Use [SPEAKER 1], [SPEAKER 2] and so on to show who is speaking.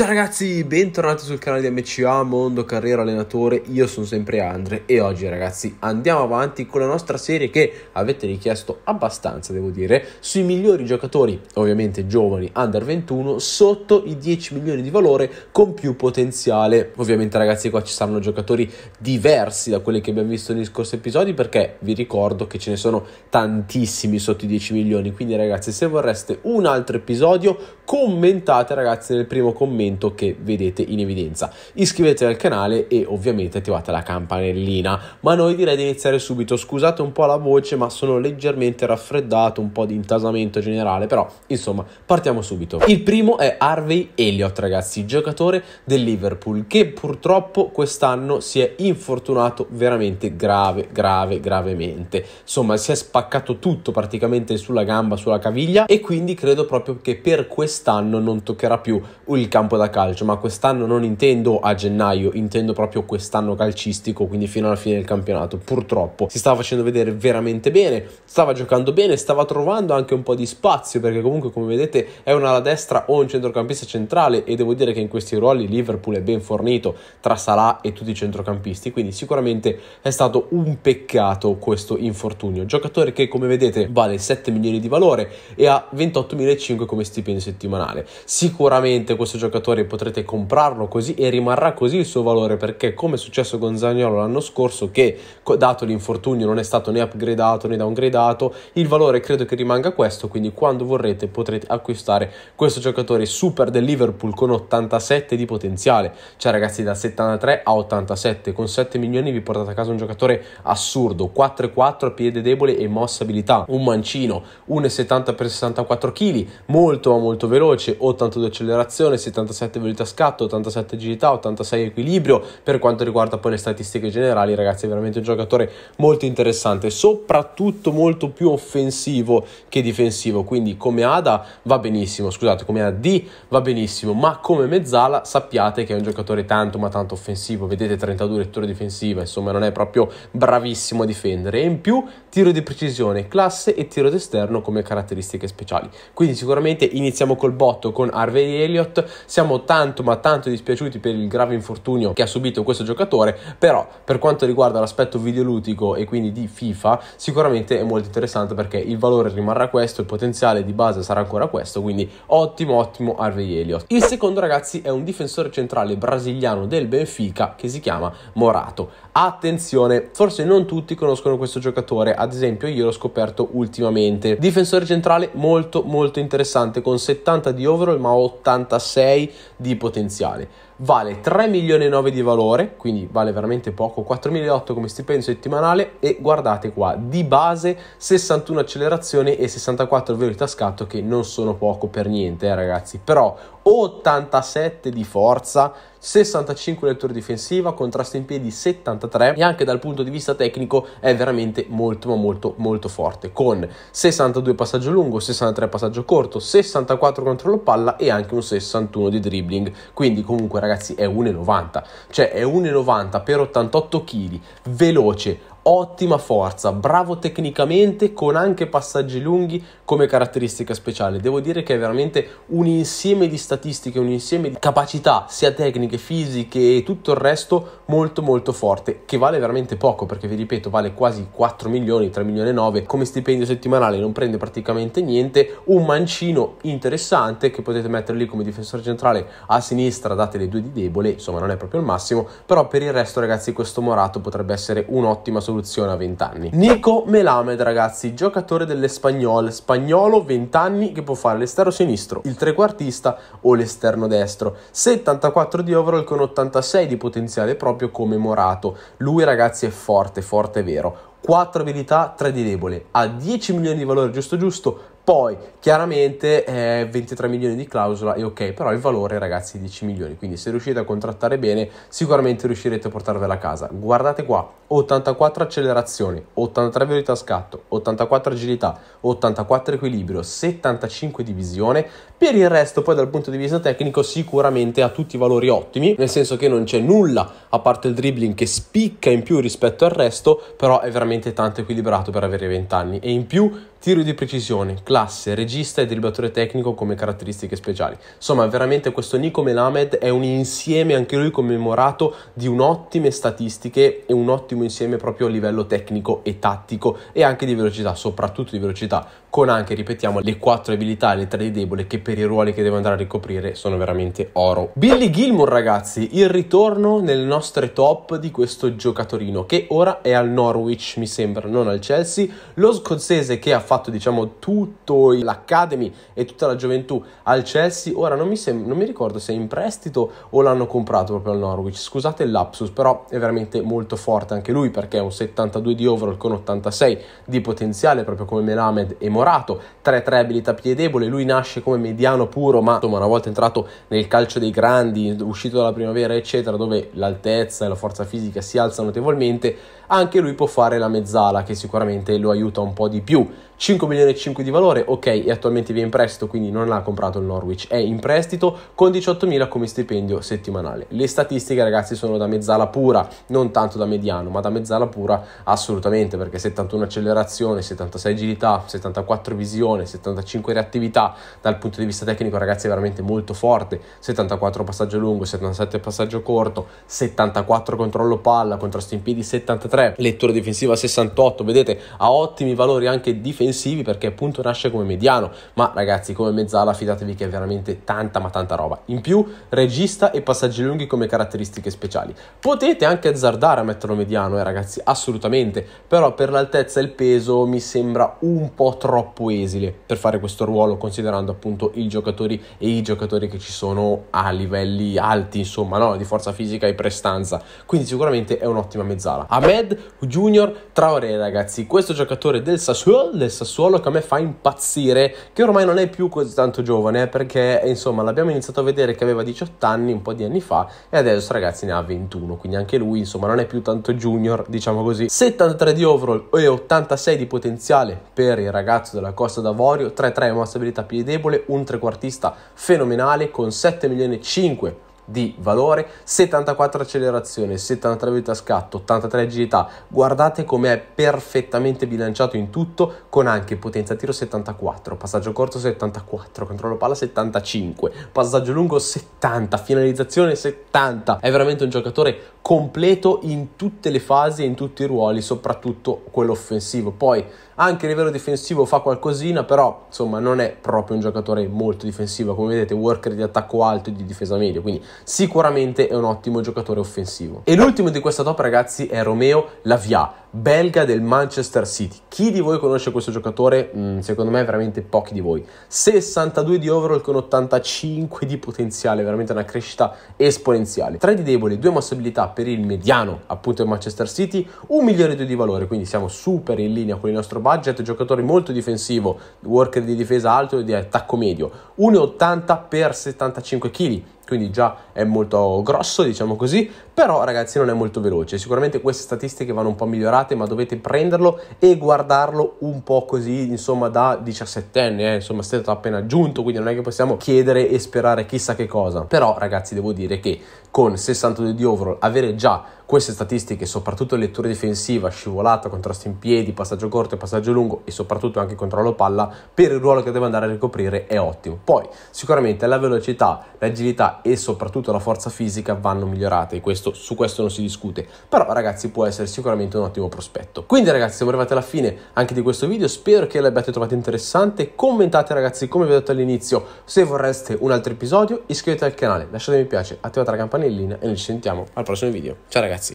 [SPEAKER 1] Ciao ragazzi, bentornati sul canale di MCA Mondo Carriera Allenatore, io sono sempre Andre e oggi ragazzi andiamo avanti con la nostra serie che avete richiesto abbastanza devo dire sui migliori giocatori, ovviamente giovani under 21, sotto i 10 milioni di valore con più potenziale. Ovviamente ragazzi qua ci saranno giocatori diversi da quelli che abbiamo visto negli scorsi episodi perché vi ricordo che ce ne sono tantissimi sotto i 10 milioni, quindi ragazzi se vorreste un altro episodio commentate ragazzi nel primo commento commento che vedete in evidenza. Iscrivetevi al canale e ovviamente attivate la campanellina. Ma noi direi di iniziare subito. Scusate un po' la voce, ma sono leggermente raffreddato, un po' di intasamento generale, però insomma, partiamo subito. Il primo è Harvey Elliott, ragazzi, giocatore del Liverpool che purtroppo quest'anno si è infortunato veramente grave, grave, gravemente. Insomma, si è spaccato tutto praticamente sulla gamba, sulla caviglia e quindi credo proprio che per quest'anno non toccherà più il campo da calcio, ma quest'anno non intendo a gennaio, intendo proprio quest'anno calcistico, quindi fino alla fine del campionato. Purtroppo si stava facendo vedere veramente bene, stava giocando bene, stava trovando anche un po' di spazio, perché comunque come vedete è un ala destra o un centrocampista centrale e devo dire che in questi ruoli Liverpool è ben fornito tra Salah e tutti i centrocampisti, quindi sicuramente è stato un peccato questo infortunio. Giocatore che come vedete vale 7 milioni di valore e ha 28.500 come stipendio settimanale. Sicuramente questo giocatore giocatore potrete comprarlo così e rimarrà così il suo valore perché come è successo con Zagnolo l'anno scorso che dato l'infortunio non è stato né upgradato né downgradato, il valore credo che rimanga questo, quindi quando vorrete potrete acquistare questo giocatore super del Liverpool con 87 di potenziale, cioè ragazzi da 73 a 87, con 7 milioni vi portate a casa un giocatore assurdo, 4-4 piede debole e mossa abilità, un mancino, 1,70 x 64 kg, molto ma molto veloce, 82 accelerazione, 70 87 velocità scatto, 87 agilità, 86 equilibrio. Per quanto riguarda poi le statistiche generali, ragazzi, è veramente un giocatore molto interessante, soprattutto molto più offensivo che difensivo. Quindi come Ada va benissimo, scusate, come AD va benissimo, ma come mezzala sappiate che è un giocatore tanto ma tanto offensivo. Vedete 32 letture difensiva, insomma, non è proprio bravissimo a difendere. E in più tiro di precisione, classe e tiro d'esterno come caratteristiche speciali. Quindi sicuramente iniziamo col botto con Harvey Elliott. Siamo siamo tanto ma tanto dispiaciuti per il grave infortunio che ha subito questo giocatore, però per quanto riguarda l'aspetto videoludico e quindi di FIFA, sicuramente è molto interessante perché il valore rimarrà questo, il potenziale di base sarà ancora questo, quindi ottimo ottimo Harvey Elliott. Il secondo ragazzi è un difensore centrale brasiliano del Benfica che si chiama Morato. Attenzione, forse non tutti conoscono questo giocatore, ad esempio io l'ho scoperto ultimamente. Difensore centrale molto molto interessante con 70 di overall ma 86 di potenziale vale 3 milioni e 9 di valore, quindi vale veramente poco, 4.800 come stipendio settimanale e guardate qua, di base 61 accelerazione e 64 velocità scatto che non sono poco per niente eh, ragazzi, però 87 di forza, 65 lettura difensiva, contrasto in piedi 73 e anche dal punto di vista tecnico è veramente molto ma molto molto forte con 62 passaggio lungo, 63 passaggio corto, 64 controllo palla e anche un 61 di dribbling, quindi comunque ragazzi ragazzi è 1,90, cioè è 1,90 per 88 kg, veloce, ottima forza, bravo tecnicamente con anche passaggi lunghi come caratteristica speciale. Devo dire che è veramente un insieme di statistiche, un insieme di capacità sia tecniche, fisiche e tutto il resto molto molto forte che vale veramente poco perché vi ripeto vale quasi 4 milioni, 3 milioni e 9 come stipendio settimanale, non prende praticamente niente, un mancino interessante che potete mettere lì come difensore centrale a sinistra, date le due di debole, insomma non è proprio il massimo, però per il resto ragazzi questo Morato potrebbe essere un'ottima soluzione soluzione a 20 anni. Nico Melamed, ragazzi, giocatore dell'Espagnol, spagnolo 20 anni che può fare l'esterno sinistro, il trequartista o l'esterno destro. 74 di overall con 86 di potenziale proprio come Morato. Lui, ragazzi, è forte, forte, vero. 4 abilità, 3 di debole, ha 10 milioni di valore giusto giusto, poi chiaramente eh, 23 milioni di clausola e ok, però il valore ragazzi è 10 milioni, quindi se riuscite a contrattare bene sicuramente riuscirete a portarvela a casa. Guardate qua, 84 accelerazioni, 83 velocità scatto, 84 agilità, 84 equilibrio, 75 divisione. Per il resto poi dal punto di vista tecnico sicuramente ha tutti i valori ottimi, nel senso che non c'è nulla a parte il dribbling che spicca in più rispetto al resto, però è veramente tanto equilibrato per avere 20 anni e in più Tiro di precisione, classe, regista e dribblatore tecnico come caratteristiche speciali. Insomma, veramente questo Nico Melamed è un insieme, anche lui commemorato, di un'ottime statistiche e un ottimo insieme proprio a livello tecnico e tattico e anche di velocità, soprattutto di velocità, con anche, ripetiamo, le quattro abilità e le tre di debole che per i ruoli che deve andare a ricoprire sono veramente oro. Billy Gilmour, ragazzi, il ritorno nelle nostre top di questo giocatorino che ora è al Norwich, mi sembra, non al Chelsea. Lo scozzese che ha fatto diciamo tutto l'Academy e tutta la gioventù al Chelsea, ora non mi, sem- non mi ricordo se è in prestito o l'hanno comprato proprio al Norwich, scusate il lapsus, però è veramente molto forte anche lui perché è un 72 di overall con 86 di potenziale proprio come Melamed e Morato, 3-3 abilità piede debole lui nasce come mediano puro ma insomma una volta entrato nel calcio dei grandi, uscito dalla primavera eccetera, dove l'altezza e la forza fisica si alza notevolmente, anche lui può fare la mezzala che sicuramente lo aiuta un po' di più. 5 milioni e 5 di valore, ok, e attualmente viene in prestito, quindi non ha comprato il Norwich, è in prestito con 18.000 come stipendio settimanale. Le statistiche ragazzi sono da mezzala pura, non tanto da mediano, ma da mezzala pura assolutamente, perché 71 accelerazione, 76 agilità, 74 visione, 75 reattività, dal punto di vista tecnico ragazzi è veramente molto forte, 74 passaggio lungo, 77 passaggio corto, 74 controllo palla, contrasto in piedi, 73 63, lettura difensiva 68, vedete ha ottimi valori anche difensivi perché appunto nasce come mediano, ma ragazzi come mezzala fidatevi che è veramente tanta ma tanta roba. In più regista e passaggi lunghi come caratteristiche speciali. Potete anche azzardare a metterlo mediano eh ragazzi, assolutamente, però per l'altezza e il peso mi sembra un po' troppo esile per fare questo ruolo considerando appunto i giocatori e i giocatori che ci sono a livelli alti insomma no? di forza fisica e prestanza quindi sicuramente è un'ottima mezzala Ahmed Junior Traoré, ragazzi. Questo giocatore del Sassuolo, del Sassuolo che a me fa impazzire, che ormai non è più così tanto giovane, eh, perché insomma l'abbiamo iniziato a vedere che aveva 18 anni un po' di anni fa e adesso ragazzi ne ha 21, quindi anche lui insomma non è più tanto junior, diciamo così. 73 di overall e 86 di potenziale per il ragazzo della Costa d'Avorio, 3-3 mossa abilità piede debole, un trequartista fenomenale con 7 milioni e 5 di valore, 74 accelerazione, 73 velocità scatto, 83 agilità. Guardate come è perfettamente bilanciato in tutto con anche potenza tiro 74, passaggio corto 74, controllo palla 75, passaggio lungo 70, finalizzazione 70. È veramente un giocatore completo in tutte le fasi e in tutti i ruoli, soprattutto quello offensivo. Poi anche a livello difensivo fa qualcosina, però insomma non è proprio un giocatore molto difensivo, come vedete worker di attacco alto e di difesa medio, quindi sicuramente è un ottimo giocatore offensivo. E l'ultimo di questa top ragazzi è Romeo Lavia, belga del Manchester City. Chi di voi conosce questo giocatore? Mm, secondo me veramente pochi di voi. 62 di overall con 85 di potenziale, veramente una crescita esponenziale. 3 di debole, 2 mossabilità per il mediano appunto del Manchester City, un milione e due di valore, quindi siamo super in linea con il nostro budget, giocatore molto difensivo, worker di difesa alto e di attacco medio, 1,80 per 75 kg, quindi già è molto grosso, diciamo così, però ragazzi non è molto veloce. Sicuramente queste statistiche vanno un po' migliorate, ma dovete prenderlo e guardarlo un po' così, insomma, da 17enne, eh. insomma, è stato appena giunto, quindi non è che possiamo chiedere e sperare chissà che cosa. Però ragazzi, devo dire che con 62 di overall avere già queste statistiche, soprattutto lettura difensiva, scivolata, contrasto in piedi, passaggio corto e passaggio lungo e soprattutto anche controllo palla per il ruolo che deve andare a ricoprire è ottimo. Poi sicuramente la velocità, l'agilità e soprattutto la forza fisica vanno migliorate e questo, su questo non si discute però ragazzi può essere sicuramente un ottimo prospetto quindi ragazzi siamo arrivati alla fine anche di questo video spero che l'abbiate trovato interessante commentate ragazzi come vi ho detto all'inizio se vorreste un altro episodio iscrivetevi al canale lasciate mi piace attivate la campanellina e noi ci sentiamo al prossimo video ciao ragazzi